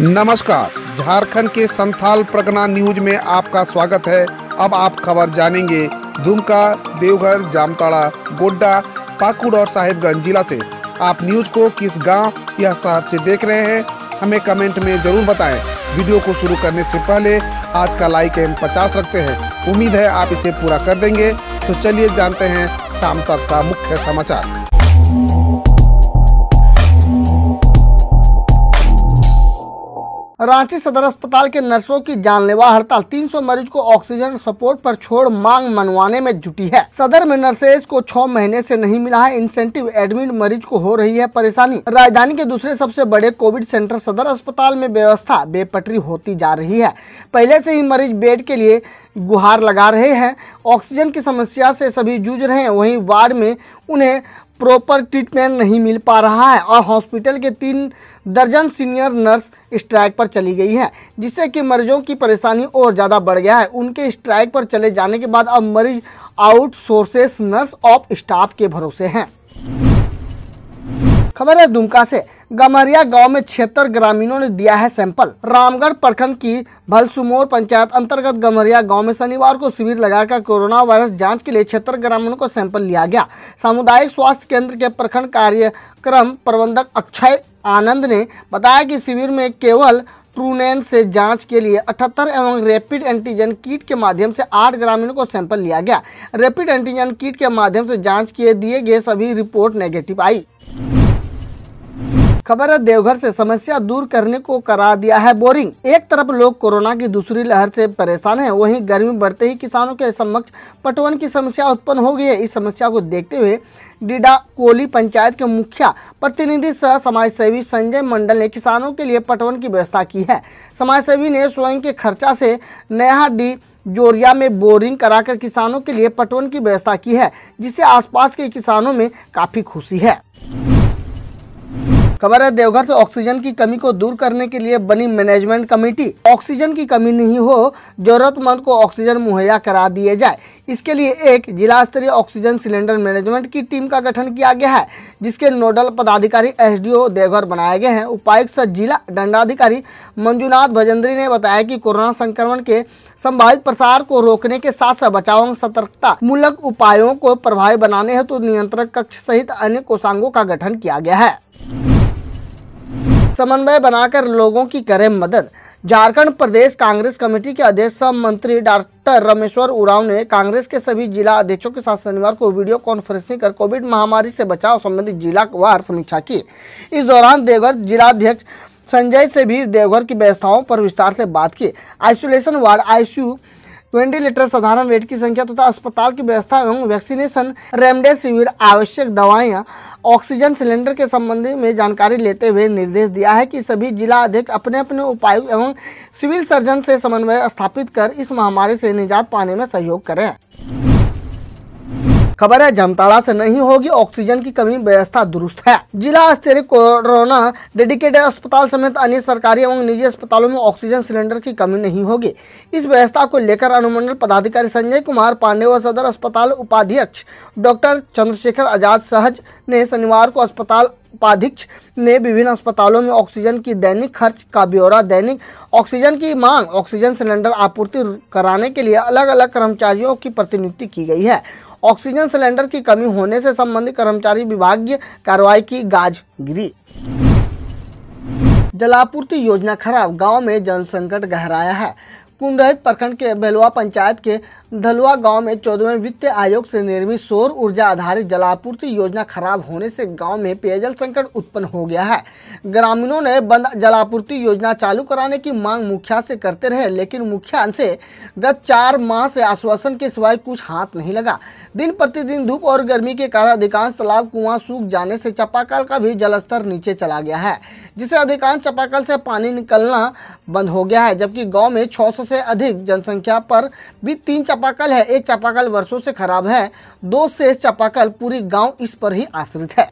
नमस्कार झारखंड के संथाल प्रगना न्यूज में आपका स्वागत है अब आप खबर जानेंगे दुमका देवघर जामताड़ा गोड्डा पाकुड़ और साहिबगंज जिला से आप न्यूज को किस गांव या शहर से देख रहे हैं हमें कमेंट में जरूर बताएं वीडियो को शुरू करने से पहले आज का लाइक एम पचास रखते हैं उम्मीद है आप इसे पूरा कर देंगे तो चलिए जानते हैं शाम तक का मुख्य समाचार रांची सदर अस्पताल के नर्सों की जानलेवा हड़ताल 300 मरीज को ऑक्सीजन सपोर्ट पर छोड़ मांग मनवाने में जुटी है सदर में नर्सेज को छह महीने से नहीं मिला है इंसेंटिव एडमिट मरीज को हो रही है परेशानी राजधानी के दूसरे सबसे बड़े कोविड सेंटर सदर अस्पताल में व्यवस्था बेपटरी होती जा रही है पहले से ही मरीज बेड के लिए गुहार लगा रहे हैं ऑक्सीजन की समस्या से सभी जूझ रहे हैं वहीं वार्ड में उन्हें प्रॉपर ट्रीटमेंट नहीं मिल पा रहा है और हॉस्पिटल के तीन दर्जन सीनियर नर्स स्ट्राइक पर चली गई है जिससे कि मरीजों की परेशानी और ज़्यादा बढ़ गया है उनके स्ट्राइक पर चले जाने के बाद अब मरीज आउटसोर्सेस नर्स ऑफ स्टाफ के भरोसे हैं खबर है दुमका से गमरिया गांव में छिहत्तर ग्रामीणों ने दिया है सैंपल रामगढ़ प्रखंड की भलसुमोर पंचायत अंतर्गत गमरिया गांव में शनिवार को शिविर लगाकर कोरोना वायरस जांच के लिए छिहत्तर ग्रामीणों को सैंपल लिया गया सामुदायिक स्वास्थ्य केंद्र के प्रखंड कार्यक्रम प्रबंधक अक्षय आनंद ने बताया कि शिविर में केवल ट्रूनेन से जांच के लिए 78 एवं रैपिड एंटीजन किट के माध्यम से आठ ग्रामीणों को सैंपल लिया गया रैपिड एंटीजन किट के माध्यम से जांच किए दिए गए सभी रिपोर्ट नेगेटिव आई खबर है देवघर से समस्या दूर करने को करा दिया है बोरिंग एक तरफ लोग कोरोना की दूसरी लहर से परेशान हैं वहीं गर्मी बढ़ते ही किसानों के समक्ष पटवन की समस्या उत्पन्न हो गई है इस समस्या को देखते हुए डीडा कोली पंचायत के मुखिया प्रतिनिधि सह समाज सेवी संजय मंडल ने किसानों के लिए पटवन की व्यवस्था की है समाज सेवी ने स्वयं के खर्चा से नया डी जोरिया में बोरिंग कराकर किसानों के लिए पटवन की व्यवस्था की है जिससे आसपास के किसानों में काफ़ी खुशी है खबर है देवघर से ऑक्सीजन की कमी को दूर करने के लिए बनी मैनेजमेंट कमेटी ऑक्सीजन की कमी नहीं हो जरूरतमंद को ऑक्सीजन मुहैया करा दिए जाए इसके लिए एक जिला स्तरीय ऑक्सीजन सिलेंडर मैनेजमेंट की टीम का गठन किया गया है जिसके नोडल पदाधिकारी एसडीओ देवघर बनाए गए हैं उपायुक्त सह जिला दंडाधिकारी मंजुनाथ भजेंद्री ने बताया कि कोरोना संक्रमण के संभावित प्रसार को रोकने के साथ साथ बचाव एवं सतर्कता मूलक उपायों को प्रभावी बनाने हेतु तो नियंत्रण कक्ष सहित अन्य कोषांगों का गठन किया गया है समन्वय बनाकर लोगों की करें मदद झारखंड प्रदेश कांग्रेस कमेटी के अध्यक्ष सह मंत्री डॉक्टर रमेश्वर उराव ने कांग्रेस के सभी जिला अध्यक्षों के साथ शनिवार को वीडियो कॉन्फ्रेंसिंग कर कोविड महामारी से बचाव संबंधी वार समीक्षा की इस दौरान देवघर जिलाध्यक्ष संजय से भी देवघर की व्यवस्थाओं पर विस्तार से बात की आइसोलेशन वार्ड आईसीयू 20 लीटर साधारण बेड की संख्या तथा अस्पताल की व्यवस्था एवं वैक्सीनेशन रेमडेसिविर आवश्यक दवाइयाँ ऑक्सीजन सिलेंडर के संबंधी में जानकारी लेते हुए निर्देश दिया है कि सभी जिला अध्यक्ष अपने अपने उपायुक्त एवं सिविल सर्जन से समन्वय स्थापित कर इस महामारी से निजात पाने में सहयोग करें खबर है जमताड़ा से नहीं होगी ऑक्सीजन की कमी व्यवस्था दुरुस्त है जिला स्तरीय कोरोना डेडिकेटेड अस्पताल समेत अन्य सरकारी एवं निजी अस्पतालों में ऑक्सीजन सिलेंडर की कमी नहीं होगी इस व्यवस्था को लेकर अनुमंडल पदाधिकारी संजय कुमार पांडे और सदर अस्पताल उपाध्यक्ष डॉक्टर चंद्रशेखर आजाद सहज ने शनिवार को अस्पताल उपाधीक्ष ने विभिन्न अस्पतालों में ऑक्सीजन की दैनिक खर्च का ब्यौरा दैनिक ऑक्सीजन की मांग ऑक्सीजन सिलेंडर आपूर्ति कराने के लिए अलग अलग कर्मचारियों की प्रतिनियुक्ति की गई है ऑक्सीजन सिलेंडर की कमी होने से संबंधित कर्मचारी विभागीय कार्रवाई की गाज गिरी जलापूर्ति योजना खराब गांव में जल संकट गहराया है कुंडहित प्रखंड के बेलवा पंचायत के धलुआ गांव में चौदहवें वित्त आयोग से निर्मित सौर ऊर्जा आधारित जलापूर्ति योजना खराब होने से गांव में पेयजल संकट उत्पन्न हो गया है ग्रामीणों ने बंद जलापूर्ति योजना चालू कराने की मांग मुखिया से करते रहे लेकिन मुखिया से गत चार माह से आश्वासन के सिवाय कुछ हाथ नहीं लगा दिन प्रतिदिन धूप और गर्मी के कारण अधिकांश तालाब कुआं सूख जाने से चपाकल का भी जलस्तर नीचे चला गया है जिससे अधिकांश चपाकल से पानी निकलना बंद हो गया है जबकि गाँव में 600 से अधिक जनसंख्या पर भी तीन चापाकल है एक चापाकल वर्षों से खराब है दो शेष चापाकल पूरी गांव इस पर ही आश्रित है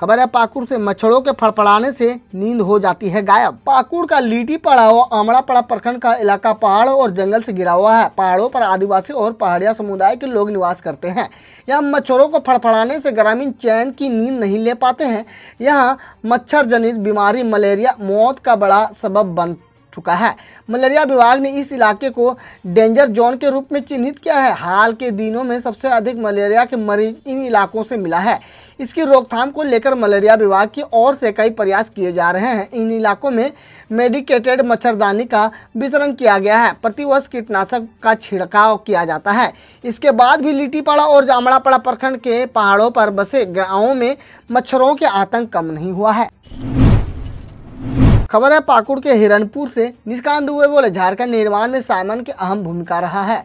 खबर है पाकुड़ से मच्छरों के फड़फड़ाने से नींद हो जाती है गायब पाकुड़ का लीटी पड़ा पड़ाव आमड़ापड़ा प्रखंड का इलाका पहाड़ और जंगल से गिरा हुआ है पहाड़ों पर आदिवासी और पहाड़िया समुदाय के लोग निवास करते हैं यहाँ मच्छरों को फड़फड़ाने से ग्रामीण चैन की नींद नहीं ले पाते हैं यहाँ मच्छर जनित बीमारी मलेरिया मौत का बड़ा सबब बन चुका है मलेरिया विभाग ने इस इलाके को डेंजर जोन के रूप में चिन्हित किया है हाल के दिनों में सबसे अधिक मलेरिया के मरीज इन इलाकों से मिला है इसकी रोकथाम को लेकर मलेरिया विभाग की ओर से कई प्रयास किए जा रहे हैं इन इलाकों में मेडिकेटेड मच्छरदानी का वितरण किया गया है प्रतिवर्ष कीटनाशक का छिड़काव किया जाता है इसके बाद भी लिटीपाड़ा और जामड़ापाड़ा प्रखंड के पहाड़ों पर बसे गाँवों में मच्छरों के आतंक कम नहीं हुआ है खबर है पाकुड़ के हिरनपुर से निष्कांत दुबे बोले झारखंड निर्माण में साइमन की अहम भूमिका रहा है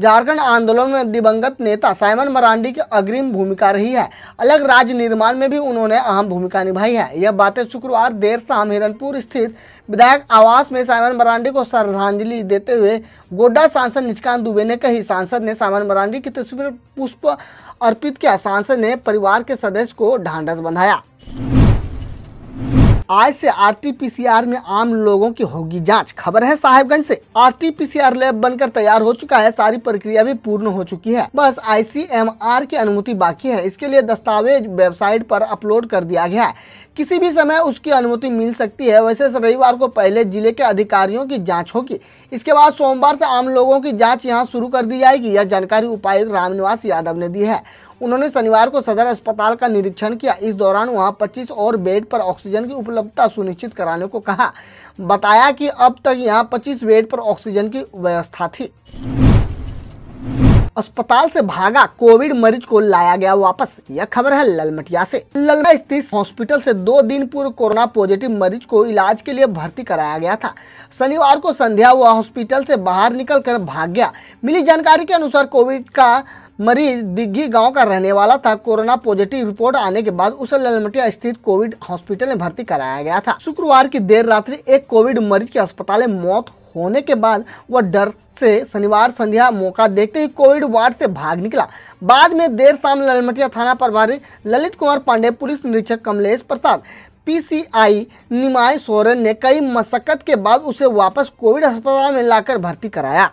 झारखंड आंदोलन में दिवंगत नेता साइमन मरांडी की अग्रिम भूमिका रही है अलग राज्य निर्माण में भी उन्होंने अहम भूमिका निभाई है यह बातें शुक्रवार देर शाम हिरनपुर स्थित विधायक आवास में साइमन मरांडी को श्रद्धांजलि देते हुए गोड्डा सांसद निचकांत दुबे ने कही सांसद ने साइमन मरांडी की तस्वीर पुष्प अर्पित किया सांसद ने परिवार के सदस्य को ढांढस बंधाया आज से आरटीपीसीआर में आम लोगों की होगी जांच खबर है साहेबगंज से आरटीपीसीआर लैब बनकर तैयार हो चुका है सारी प्रक्रिया भी पूर्ण हो चुकी है बस आईसीएमआर की अनुमति बाकी है इसके लिए दस्तावेज वेबसाइट पर अपलोड कर दिया गया है किसी भी समय उसकी अनुमति मिल सकती है वैसे रविवार को पहले जिले के अधिकारियों की जांच होगी इसके बाद सोमवार से आम लोगों की जांच यहां शुरू कर दी जाएगी यह जानकारी उपायुक्त रामनिवास यादव ने दी है उन्होंने शनिवार को सदर अस्पताल का निरीक्षण किया इस दौरान वहां 25 और बेड पर ऑक्सीजन की उपलब्धता सुनिश्चित कराने को कहा बताया कि अब तक यहाँ पच्चीस बेड पर ऑक्सीजन की व्यवस्था थी अस्पताल से भागा कोविड मरीज को लाया गया वापस यह खबर है ललमटिया से ललमा स्थित हॉस्पिटल से दो दिन पूर्व कोरोना पॉजिटिव मरीज को इलाज के लिए भर्ती कराया गया था शनिवार को संध्या वह हॉस्पिटल से बाहर निकल भाग गया मिली जानकारी के अनुसार कोविड का मरीज दिग्घी गांव का रहने वाला था कोरोना पॉजिटिव रिपोर्ट आने के बाद उसे ललमटिया स्थित कोविड हॉस्पिटल में भर्ती कराया गया था शुक्रवार की देर रात्रि एक कोविड मरीज की अस्पताल में मौत होने के बाद वह डर से शनिवार संध्या मौका देखते ही कोविड वार्ड से भाग निकला बाद में देर शाम ललमटिया थाना प्रभारी ललित कुमार पांडे पुलिस निरीक्षक कमलेश प्रसाद पीसीआई निमाय सोरेन ने कई मशक्कत के बाद उसे वापस कोविड अस्पताल में लाकर भर्ती कराया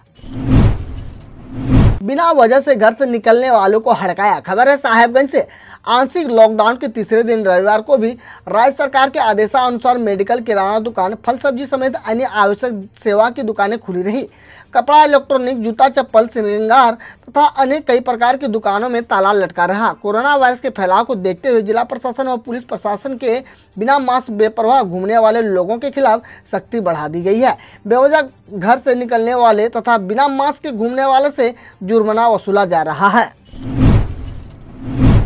बिना वजह से घर से निकलने वालों को हड़काया खबर है साहेबगंज से आंशिक लॉकडाउन के तीसरे दिन रविवार को भी राज्य सरकार के आदेशानुसार मेडिकल किराना दुकान फल सब्जी समेत अन्य आवश्यक सेवा की दुकानें खुली रही कपड़ा इलेक्ट्रॉनिक जूता चप्पल श्रृंगार तथा अन्य कई प्रकार की दुकानों में ताला लटका रहा कोरोना वायरस के फैलाव को देखते हुए जिला प्रशासन और पुलिस प्रशासन के बिना मास्क बेपरवाह घूमने वाले लोगों के खिलाफ सख्ती बढ़ा दी गई है बेवजह घर से निकलने वाले तथा बिना मास्क के घूमने वाले से जुर्माना वसूला जा रहा है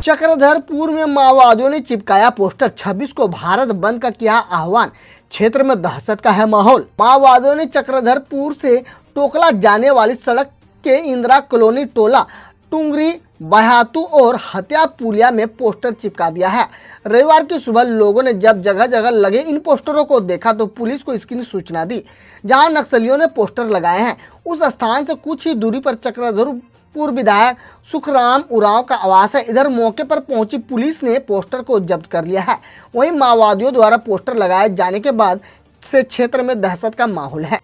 चक्रधरपुर में माओवादियों ने चिपकाया पोस्टर 26 को भारत बंद का किया आह्वान क्षेत्र में दहशत का है माहौल माओवादियों ने चक्रधरपुर से टोकला जाने वाली सड़क के इंदिरा कॉलोनी टोला टुंगरी बहातू और हत्या पुलिया में पोस्टर चिपका दिया है रविवार की सुबह लोगों ने जब जगह जगह लगे इन पोस्टरों को देखा तो पुलिस को इसकी सूचना दी जहां नक्सलियों ने पोस्टर लगाए हैं उस स्थान से कुछ ही दूरी पर चक्रधर पूर्व विधायक सुखराम उराव का आवास है इधर मौके पर पहुंची पुलिस ने पोस्टर को जब्त कर लिया है वहीं माओवादियों द्वारा पोस्टर लगाए जाने के बाद से क्षेत्र में दहशत का माहौल है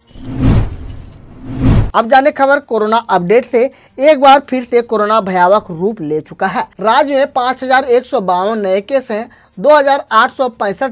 अब जाने खबर कोरोना अपडेट से एक बार फिर से कोरोना भयावह रूप ले चुका है राज्य में पाँच नए केस हैं दो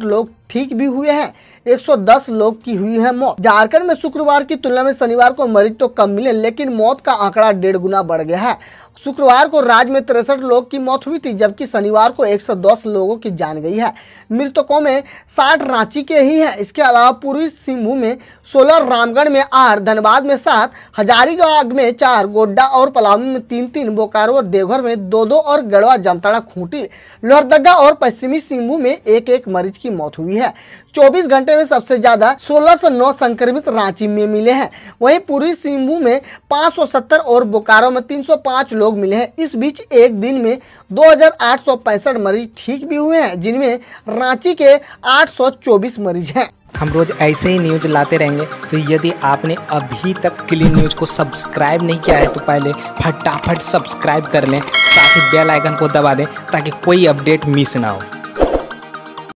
लोग ठीक भी हुए हैं 110 लोग की हुई है मौत झारखंड में शुक्रवार की तुलना में शनिवार को मरीज तो कम मिले लेकिन मौत का आंकड़ा डेढ़ गुना बढ़ गया है शुक्रवार को राज्य में तिरसठ लोग की मौत हुई थी जबकि शनिवार को 110 लोगों की जान गई है मृतकों में 60 रांची के ही हैं इसके अलावा पूर्वी सिंहभूम में 16 रामगढ़ में आठ धनबाद में सात हजारीबाग में चार गोड्डा और पलामू में तीन तीन बोकारो देवघर में दो दो और गढ़वा जमताड़ा खूंटी लोहरदगा और पश्चिमी सिंहभूम में एक एक मरीज की मौत हुई है है 24 घंटे में सबसे ज़्यादा 1609 संक्रमित रांची में मिले हैं वहीं पूर्वी सिंहभूम में 570 और बोकारो में 305 लोग मिले हैं इस बीच एक दिन में दो मरीज ठीक भी हुए हैं जिनमें रांची के 824 मरीज हैं हम रोज ऐसे ही न्यूज लाते रहेंगे तो यदि आपने अभी तक क्लीन न्यूज को सब्सक्राइब नहीं किया है तो पहले फटाफट सब्सक्राइब कर लें साथ ही बेल आइकन को दबा दें ताकि कोई अपडेट मिस ना हो